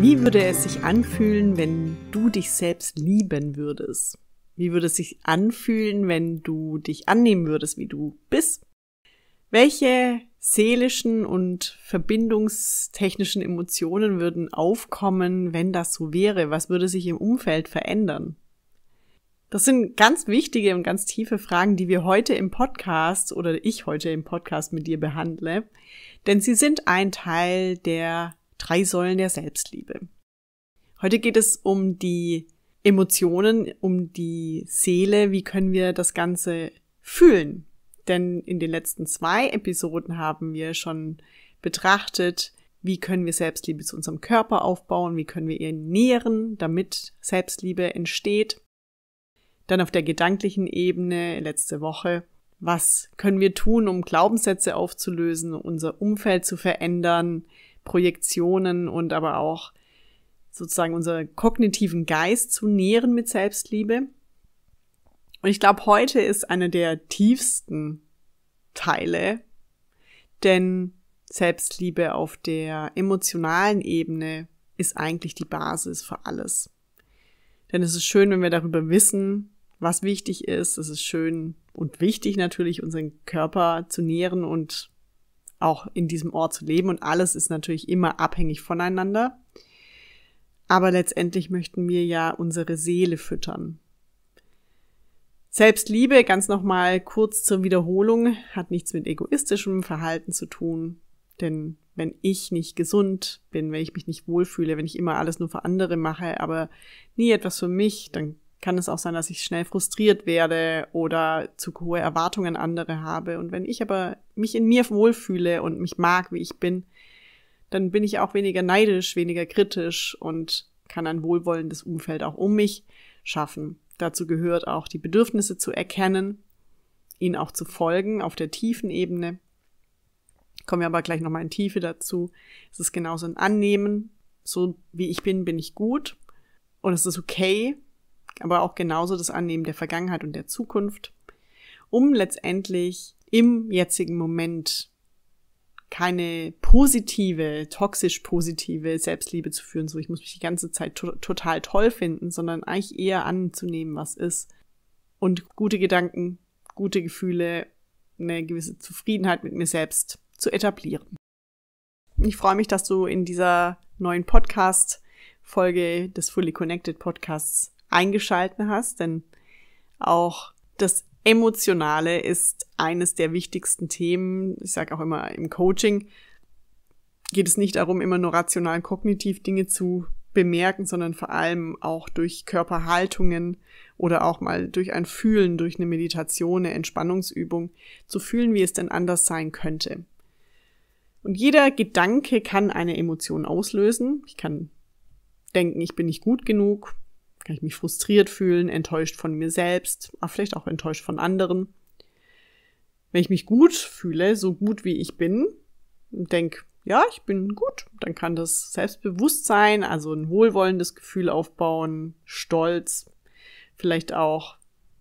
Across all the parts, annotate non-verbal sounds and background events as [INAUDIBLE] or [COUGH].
Wie würde es sich anfühlen, wenn du dich selbst lieben würdest? Wie würde es sich anfühlen, wenn du dich annehmen würdest, wie du bist? Welche seelischen und verbindungstechnischen Emotionen würden aufkommen, wenn das so wäre? Was würde sich im Umfeld verändern? Das sind ganz wichtige und ganz tiefe Fragen, die wir heute im Podcast oder ich heute im Podcast mit dir behandle, denn sie sind ein Teil der drei Säulen der Selbstliebe. Heute geht es um die Emotionen, um die Seele, wie können wir das Ganze fühlen. Denn in den letzten zwei Episoden haben wir schon betrachtet, wie können wir Selbstliebe zu unserem Körper aufbauen, wie können wir ihr nähren, damit Selbstliebe entsteht. Dann auf der gedanklichen Ebene letzte Woche, was können wir tun, um Glaubenssätze aufzulösen, unser Umfeld zu verändern, Projektionen und aber auch sozusagen unseren kognitiven Geist zu nähren mit Selbstliebe. Und ich glaube, heute ist einer der tiefsten Teile, denn Selbstliebe auf der emotionalen Ebene ist eigentlich die Basis für alles. Denn es ist schön, wenn wir darüber wissen, was wichtig ist. Es ist schön und wichtig natürlich, unseren Körper zu nähren und auch in diesem Ort zu leben. Und alles ist natürlich immer abhängig voneinander. Aber letztendlich möchten wir ja unsere Seele füttern. Selbstliebe, ganz nochmal kurz zur Wiederholung, hat nichts mit egoistischem Verhalten zu tun. Denn wenn ich nicht gesund bin, wenn ich mich nicht wohlfühle, wenn ich immer alles nur für andere mache, aber nie etwas für mich, dann kann es auch sein, dass ich schnell frustriert werde oder zu hohe Erwartungen andere habe. Und wenn ich aber mich in mir wohlfühle und mich mag, wie ich bin, dann bin ich auch weniger neidisch, weniger kritisch und kann ein wohlwollendes Umfeld auch um mich schaffen. Dazu gehört auch die Bedürfnisse zu erkennen, ihnen auch zu folgen auf der tiefen Ebene. Kommen wir aber gleich nochmal in Tiefe dazu. Es ist genauso ein Annehmen. So wie ich bin, bin ich gut. Und es ist okay, aber auch genauso das Annehmen der Vergangenheit und der Zukunft, um letztendlich im jetzigen Moment keine positive, toxisch positive Selbstliebe zu führen, so ich muss mich die ganze Zeit to total toll finden, sondern eigentlich eher anzunehmen, was ist. Und gute Gedanken, gute Gefühle, eine gewisse Zufriedenheit mit mir selbst zu etablieren. Ich freue mich, dass du in dieser neuen Podcast-Folge des Fully Connected Podcasts eingeschalten hast, denn auch das Emotionale ist eines der wichtigsten Themen. Ich sage auch immer im Coaching geht es nicht darum, immer nur rational kognitiv Dinge zu bemerken, sondern vor allem auch durch Körperhaltungen oder auch mal durch ein Fühlen, durch eine Meditation, eine Entspannungsübung zu fühlen, wie es denn anders sein könnte. Und jeder Gedanke kann eine Emotion auslösen. Ich kann denken, ich bin nicht gut genug, kann ich mich frustriert fühlen, enttäuscht von mir selbst, aber vielleicht auch enttäuscht von anderen. Wenn ich mich gut fühle, so gut wie ich bin, und denke, ja, ich bin gut, dann kann das Selbstbewusstsein, also ein wohlwollendes Gefühl aufbauen, Stolz, vielleicht auch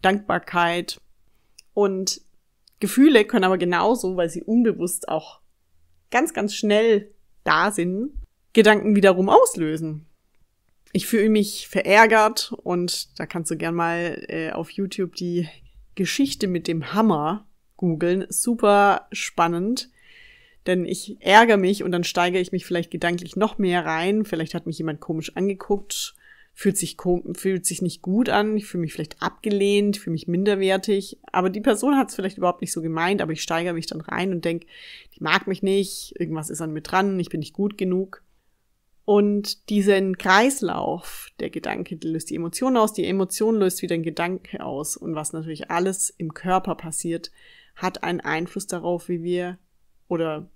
Dankbarkeit. Und Gefühle können aber genauso, weil sie unbewusst auch ganz, ganz schnell da sind, Gedanken wiederum auslösen ich fühle mich verärgert und da kannst du gern mal äh, auf YouTube die Geschichte mit dem Hammer googeln. Super spannend. Denn ich ärgere mich und dann steigere ich mich vielleicht gedanklich noch mehr rein. Vielleicht hat mich jemand komisch angeguckt, fühlt sich, fühlt sich nicht gut an, ich fühle mich vielleicht abgelehnt, fühle mich minderwertig. Aber die Person hat es vielleicht überhaupt nicht so gemeint, aber ich steigere mich dann rein und denke, die mag mich nicht, irgendwas ist an mir dran, ich bin nicht gut genug. Und diesen Kreislauf, der Gedanke löst die Emotion aus, die Emotion löst wieder den Gedanke aus. Und was natürlich alles im Körper passiert, hat einen Einfluss darauf, wie wir oder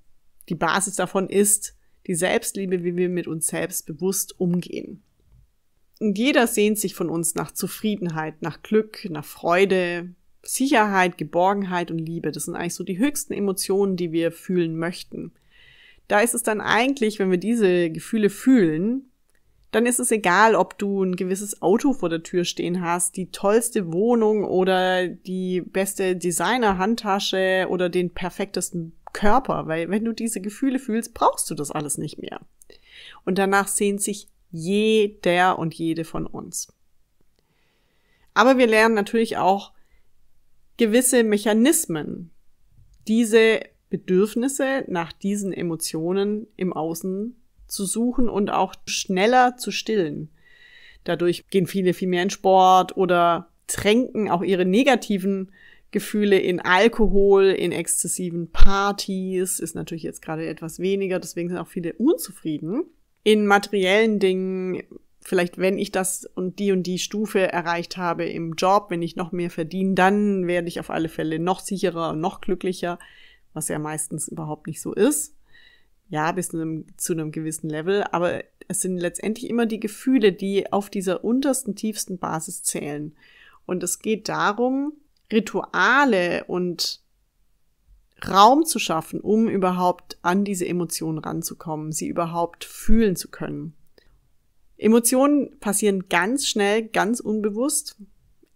die Basis davon ist die Selbstliebe, wie wir mit uns selbst bewusst umgehen. Und jeder sehnt sich von uns nach Zufriedenheit, nach Glück, nach Freude, Sicherheit, Geborgenheit und Liebe. Das sind eigentlich so die höchsten Emotionen, die wir fühlen möchten da ist es dann eigentlich, wenn wir diese Gefühle fühlen, dann ist es egal, ob du ein gewisses Auto vor der Tür stehen hast, die tollste Wohnung oder die beste Designer-Handtasche oder den perfektesten Körper, weil wenn du diese Gefühle fühlst, brauchst du das alles nicht mehr. Und danach sehnt sich jeder und jede von uns. Aber wir lernen natürlich auch gewisse Mechanismen, diese Bedürfnisse nach diesen Emotionen im Außen zu suchen und auch schneller zu stillen. Dadurch gehen viele viel mehr in Sport oder tränken auch ihre negativen Gefühle in Alkohol, in exzessiven Partys, ist natürlich jetzt gerade etwas weniger, deswegen sind auch viele unzufrieden. In materiellen Dingen, vielleicht wenn ich das und die und die Stufe erreicht habe im Job, wenn ich noch mehr verdiene, dann werde ich auf alle Fälle noch sicherer, noch glücklicher was ja meistens überhaupt nicht so ist. Ja, bis zu einem, zu einem gewissen Level, aber es sind letztendlich immer die Gefühle, die auf dieser untersten, tiefsten Basis zählen. Und es geht darum, Rituale und Raum zu schaffen, um überhaupt an diese Emotionen ranzukommen, sie überhaupt fühlen zu können. Emotionen passieren ganz schnell, ganz unbewusst.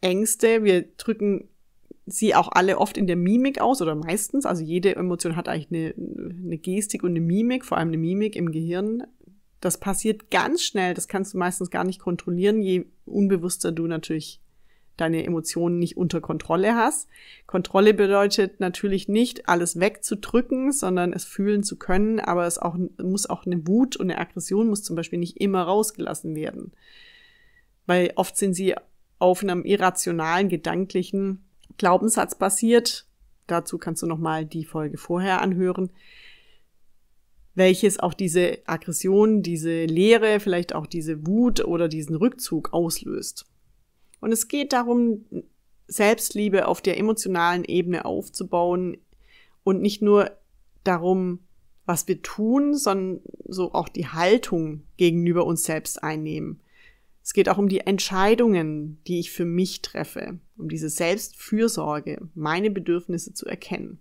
Ängste, wir drücken sie auch alle oft in der Mimik aus oder meistens. Also jede Emotion hat eigentlich eine, eine Gestik und eine Mimik, vor allem eine Mimik im Gehirn. Das passiert ganz schnell, das kannst du meistens gar nicht kontrollieren, je unbewusster du natürlich deine Emotionen nicht unter Kontrolle hast. Kontrolle bedeutet natürlich nicht, alles wegzudrücken, sondern es fühlen zu können, aber es auch, muss auch eine Wut und eine Aggression muss zum Beispiel nicht immer rausgelassen werden. Weil oft sind sie auf einem irrationalen, gedanklichen Glaubenssatz basiert, dazu kannst du nochmal die Folge vorher anhören, welches auch diese Aggression, diese Leere, vielleicht auch diese Wut oder diesen Rückzug auslöst. Und es geht darum, Selbstliebe auf der emotionalen Ebene aufzubauen und nicht nur darum, was wir tun, sondern so auch die Haltung gegenüber uns selbst einnehmen. Es geht auch um die Entscheidungen, die ich für mich treffe, um diese Selbstfürsorge, meine Bedürfnisse zu erkennen.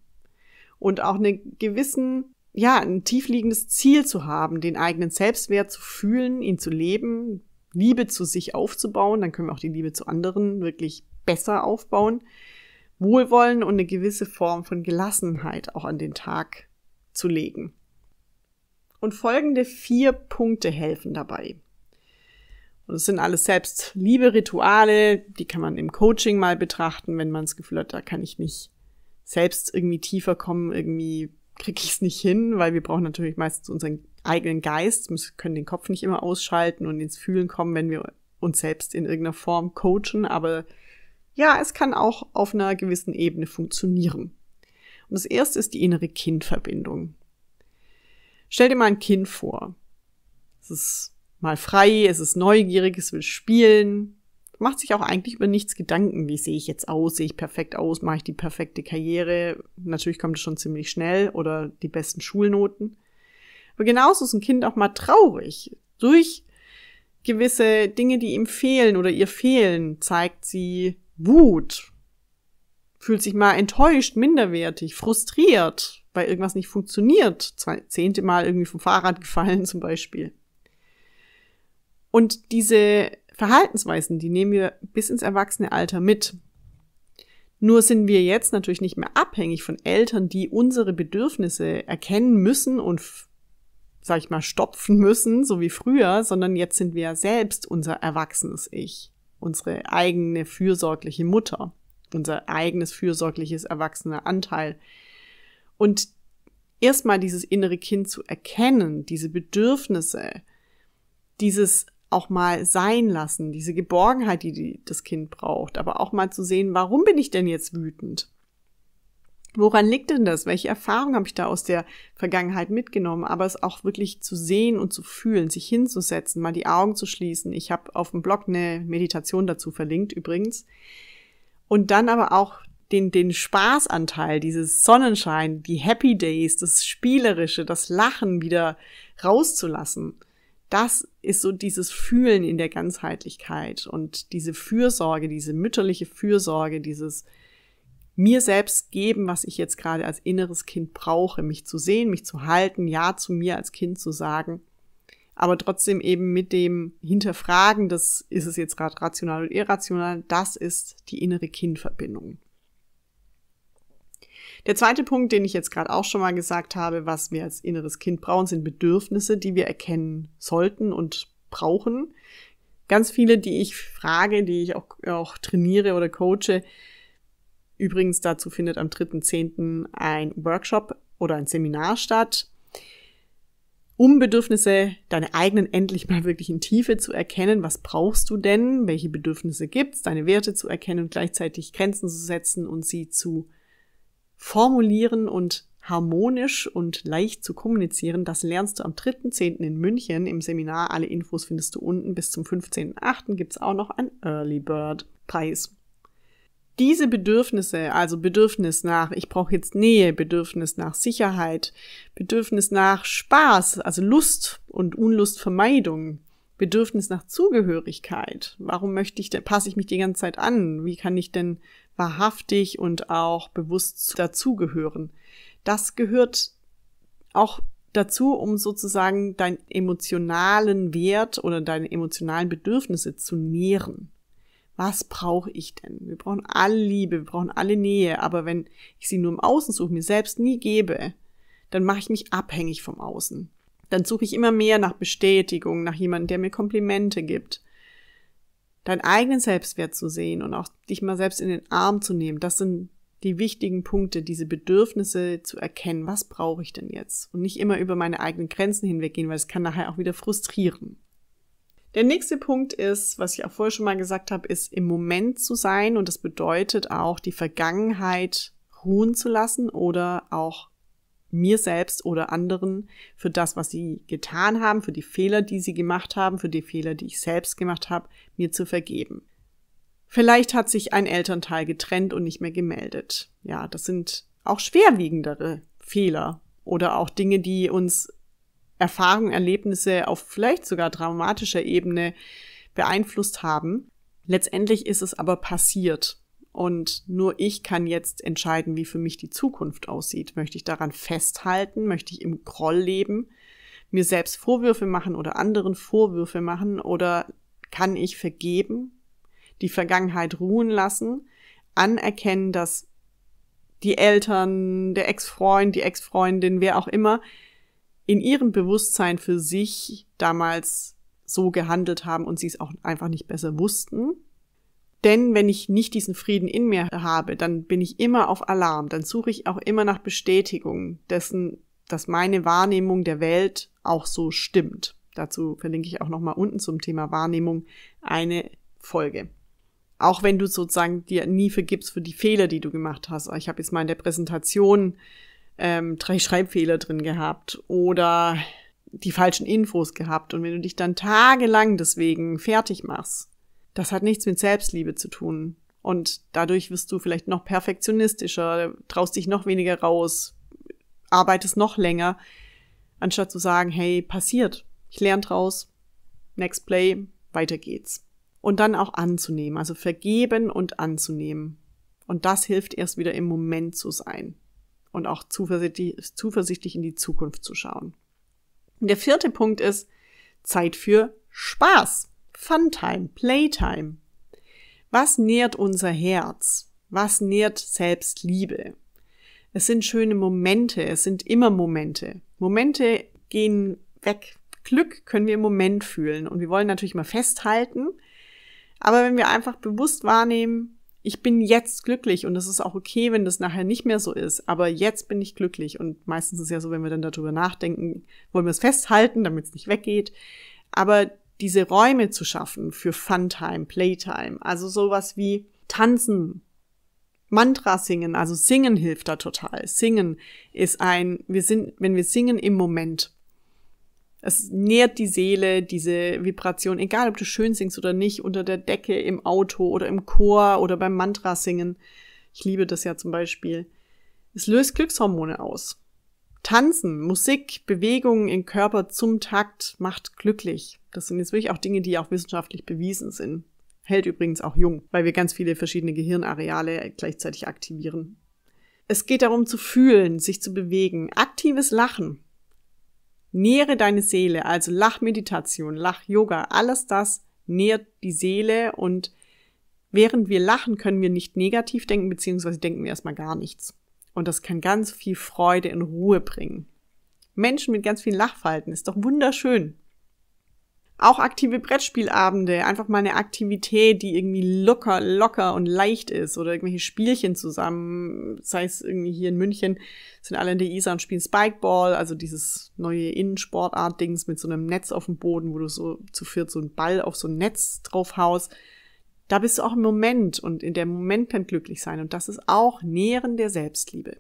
Und auch einen gewissen, ja, ein tiefliegendes Ziel zu haben, den eigenen Selbstwert zu fühlen, ihn zu leben, Liebe zu sich aufzubauen, dann können wir auch die Liebe zu anderen wirklich besser aufbauen. Wohlwollen und eine gewisse Form von Gelassenheit auch an den Tag zu legen. Und folgende vier Punkte helfen dabei. Das sind alles Selbstliebe-Rituale, die kann man im Coaching mal betrachten, wenn man das Gefühl hat, da kann ich nicht selbst irgendwie tiefer kommen, irgendwie kriege ich es nicht hin, weil wir brauchen natürlich meistens unseren eigenen Geist, wir können den Kopf nicht immer ausschalten und ins Fühlen kommen, wenn wir uns selbst in irgendeiner Form coachen, aber ja, es kann auch auf einer gewissen Ebene funktionieren. Und das erste ist die innere Kindverbindung. Stell dir mal ein Kind vor. Es ist mal frei, es ist neugierig, es will spielen. Macht sich auch eigentlich über nichts Gedanken. Wie sehe ich jetzt aus? Sehe ich perfekt aus? Mache ich die perfekte Karriere? Natürlich kommt es schon ziemlich schnell oder die besten Schulnoten. Aber genauso ist ein Kind auch mal traurig. Durch gewisse Dinge, die ihm fehlen oder ihr fehlen, zeigt sie Wut. Fühlt sich mal enttäuscht, minderwertig, frustriert, weil irgendwas nicht funktioniert. zehnte Mal irgendwie vom Fahrrad gefallen [LAUGHS] zum Beispiel. Und diese Verhaltensweisen, die nehmen wir bis ins erwachsene Alter mit. Nur sind wir jetzt natürlich nicht mehr abhängig von Eltern, die unsere Bedürfnisse erkennen müssen und, sag ich mal, stopfen müssen, so wie früher, sondern jetzt sind wir ja selbst unser erwachsenes Ich, unsere eigene fürsorgliche Mutter, unser eigenes fürsorgliches erwachsener Anteil. Und erstmal dieses innere Kind zu erkennen, diese Bedürfnisse, dieses auch mal sein lassen, diese Geborgenheit, die, die das Kind braucht, aber auch mal zu sehen, warum bin ich denn jetzt wütend? Woran liegt denn das? Welche Erfahrungen habe ich da aus der Vergangenheit mitgenommen? Aber es auch wirklich zu sehen und zu fühlen, sich hinzusetzen, mal die Augen zu schließen. Ich habe auf dem Blog eine Meditation dazu verlinkt übrigens. Und dann aber auch den, den Spaßanteil, dieses Sonnenschein, die Happy Days, das Spielerische, das Lachen wieder rauszulassen das ist so dieses Fühlen in der Ganzheitlichkeit und diese Fürsorge, diese mütterliche Fürsorge, dieses mir selbst geben, was ich jetzt gerade als inneres Kind brauche, mich zu sehen, mich zu halten, ja zu mir als Kind zu sagen, aber trotzdem eben mit dem Hinterfragen, das ist es jetzt gerade rational und irrational, das ist die innere Kindverbindung. Der zweite Punkt, den ich jetzt gerade auch schon mal gesagt habe, was wir als inneres Kind brauchen, sind Bedürfnisse, die wir erkennen sollten und brauchen. Ganz viele, die ich frage, die ich auch, auch trainiere oder coache. Übrigens dazu findet am 3.10. ein Workshop oder ein Seminar statt. Um Bedürfnisse, deine eigenen endlich mal wirklich in Tiefe zu erkennen, was brauchst du denn, welche Bedürfnisse gibt es, deine Werte zu erkennen und gleichzeitig Grenzen zu setzen und sie zu formulieren und harmonisch und leicht zu kommunizieren, das lernst du am 3.10. in München im Seminar. Alle Infos findest du unten. Bis zum 15.8. gibt es auch noch einen Early Bird Preis. Diese Bedürfnisse, also Bedürfnis nach, ich brauche jetzt Nähe, Bedürfnis nach Sicherheit, Bedürfnis nach Spaß, also Lust und Unlustvermeidung, Bedürfnis nach Zugehörigkeit. Warum möchte ich denn, passe ich mich die ganze Zeit an? Wie kann ich denn wahrhaftig und auch bewusst dazugehören. Das gehört auch dazu, um sozusagen deinen emotionalen Wert oder deine emotionalen Bedürfnisse zu nähren. Was brauche ich denn? Wir brauchen alle Liebe, wir brauchen alle Nähe, aber wenn ich sie nur im Außen suche, mir selbst nie gebe, dann mache ich mich abhängig vom Außen. Dann suche ich immer mehr nach Bestätigung, nach jemandem, der mir Komplimente gibt, deinen eigenen Selbstwert zu sehen und auch dich mal selbst in den Arm zu nehmen, das sind die wichtigen Punkte, diese Bedürfnisse zu erkennen, was brauche ich denn jetzt? Und nicht immer über meine eigenen Grenzen hinweggehen, weil es kann nachher auch wieder frustrieren. Der nächste Punkt ist, was ich auch vorher schon mal gesagt habe, ist im Moment zu sein und das bedeutet auch, die Vergangenheit ruhen zu lassen oder auch mir selbst oder anderen für das, was sie getan haben, für die Fehler, die sie gemacht haben, für die Fehler, die ich selbst gemacht habe, mir zu vergeben. Vielleicht hat sich ein Elternteil getrennt und nicht mehr gemeldet. Ja, das sind auch schwerwiegendere Fehler oder auch Dinge, die uns Erfahrungen, Erlebnisse auf vielleicht sogar dramatischer Ebene beeinflusst haben. Letztendlich ist es aber passiert und nur ich kann jetzt entscheiden, wie für mich die Zukunft aussieht. Möchte ich daran festhalten? Möchte ich im Groll leben? Mir selbst Vorwürfe machen oder anderen Vorwürfe machen? Oder kann ich vergeben? Die Vergangenheit ruhen lassen? Anerkennen, dass die Eltern, der Ex-Freund, die Ex-Freundin, wer auch immer, in ihrem Bewusstsein für sich damals so gehandelt haben und sie es auch einfach nicht besser wussten denn wenn ich nicht diesen Frieden in mir habe, dann bin ich immer auf Alarm, dann suche ich auch immer nach Bestätigung dessen, dass meine Wahrnehmung der Welt auch so stimmt. Dazu verlinke ich auch nochmal unten zum Thema Wahrnehmung eine Folge. Auch wenn du sozusagen dir nie vergibst für die Fehler, die du gemacht hast. Ich habe jetzt mal in der Präsentation ähm, drei [LAUGHS] Schreibfehler drin gehabt oder die falschen Infos gehabt. Und wenn du dich dann tagelang deswegen fertig machst, das hat nichts mit Selbstliebe zu tun. Und dadurch wirst du vielleicht noch perfektionistischer, traust dich noch weniger raus, arbeitest noch länger, anstatt zu sagen, hey, passiert, ich lerne draus, next play, weiter geht's. Und dann auch anzunehmen, also vergeben und anzunehmen. Und das hilft erst wieder im Moment zu sein und auch zuversichtlich, zuversichtlich in die Zukunft zu schauen. Und der vierte Punkt ist Zeit für Spaß. Funtime, Playtime. Was nährt unser Herz? Was nährt Selbstliebe? Es sind schöne Momente, es sind immer Momente. Momente gehen weg. Glück können wir im Moment fühlen und wir wollen natürlich mal festhalten. Aber wenn wir einfach bewusst wahrnehmen, ich bin jetzt glücklich und es ist auch okay, wenn das nachher nicht mehr so ist, aber jetzt bin ich glücklich und meistens ist ja so, wenn wir dann darüber nachdenken, wollen wir es festhalten, damit es nicht weggeht. Aber diese Räume zu schaffen für Funtime, Playtime, also sowas wie Tanzen, Mantra singen, also singen hilft da total. Singen ist ein, wir sind, wenn wir singen im Moment. Es nährt die Seele, diese Vibration, egal ob du schön singst oder nicht, unter der Decke, im Auto oder im Chor oder beim Mantra singen. Ich liebe das ja zum Beispiel. Es löst Glückshormone aus. Tanzen, Musik, Bewegungen im Körper zum Takt macht glücklich. Das sind jetzt wirklich auch Dinge, die auch wissenschaftlich bewiesen sind. Hält übrigens auch jung, weil wir ganz viele verschiedene Gehirnareale gleichzeitig aktivieren. Es geht darum zu fühlen, sich zu bewegen. Aktives Lachen. Nähere deine Seele, also Lachmeditation, Lachyoga, alles das nährt die Seele und während wir lachen, können wir nicht negativ denken, beziehungsweise denken wir erstmal gar nichts. Und das kann ganz viel Freude in Ruhe bringen. Menschen mit ganz vielen Lachfalten ist doch wunderschön. Auch aktive Brettspielabende, einfach mal eine Aktivität, die irgendwie locker, locker und leicht ist oder irgendwelche Spielchen zusammen. Sei es irgendwie hier in München sind alle in der Isar und spielen Spikeball, also dieses neue Innensportart-Dings mit so einem Netz auf dem Boden, wo du so zu viert so einen Ball auf so ein Netz drauf haust. Da bist du auch im Moment und in dem Moment kann glücklich sein und das ist auch Nähren der Selbstliebe.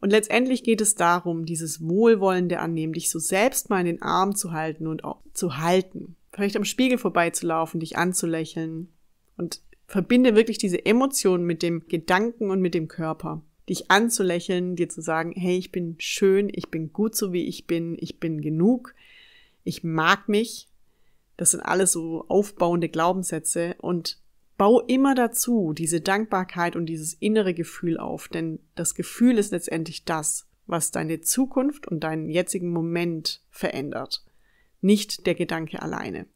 Und letztendlich geht es darum, dieses wohlwollende Annehmen, dich so selbst mal in den Arm zu halten und auch zu halten. Vielleicht am Spiegel vorbeizulaufen, dich anzulächeln und verbinde wirklich diese Emotionen mit dem Gedanken und mit dem Körper. Dich anzulächeln, dir zu sagen, hey, ich bin schön, ich bin gut so wie ich bin, ich bin genug, ich mag mich das sind alles so aufbauende Glaubenssätze und bau immer dazu diese Dankbarkeit und dieses innere Gefühl auf, denn das Gefühl ist letztendlich das, was deine Zukunft und deinen jetzigen Moment verändert, nicht der Gedanke alleine.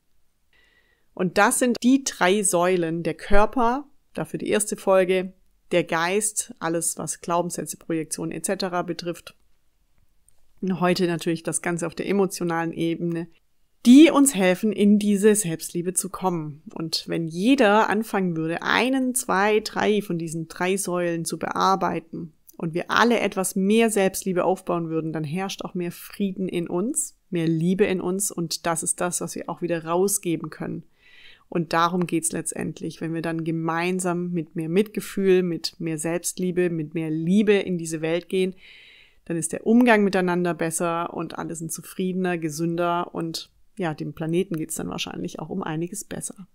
Und das sind die drei Säulen der Körper, dafür die erste Folge, der Geist, alles was Glaubenssätze, Projektion etc. betrifft. heute natürlich das Ganze auf der emotionalen Ebene die uns helfen, in diese Selbstliebe zu kommen. Und wenn jeder anfangen würde, einen, zwei, drei von diesen drei Säulen zu bearbeiten und wir alle etwas mehr Selbstliebe aufbauen würden, dann herrscht auch mehr Frieden in uns, mehr Liebe in uns und das ist das, was wir auch wieder rausgeben können. Und darum geht's letztendlich, wenn wir dann gemeinsam mit mehr Mitgefühl, mit mehr Selbstliebe, mit mehr Liebe in diese Welt gehen, dann ist der Umgang miteinander besser und alle sind zufriedener, gesünder und ja, dem Planeten geht es dann wahrscheinlich auch um einiges besser.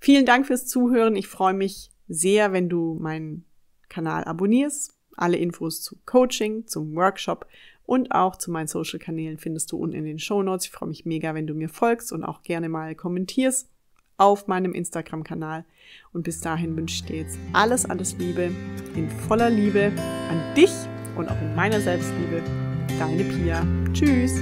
Vielen Dank fürs Zuhören. Ich freue mich sehr, wenn du meinen Kanal abonnierst. Alle Infos zu Coaching, zum Workshop und auch zu meinen Social-Kanälen findest du unten in den Show Notes. Ich freue mich mega, wenn du mir folgst und auch gerne mal kommentierst auf meinem Instagram-Kanal. Und bis dahin wünsche ich dir jetzt alles, alles Liebe, in voller Liebe an dich und auch in meiner Selbstliebe. Deine Pia. Tschüss.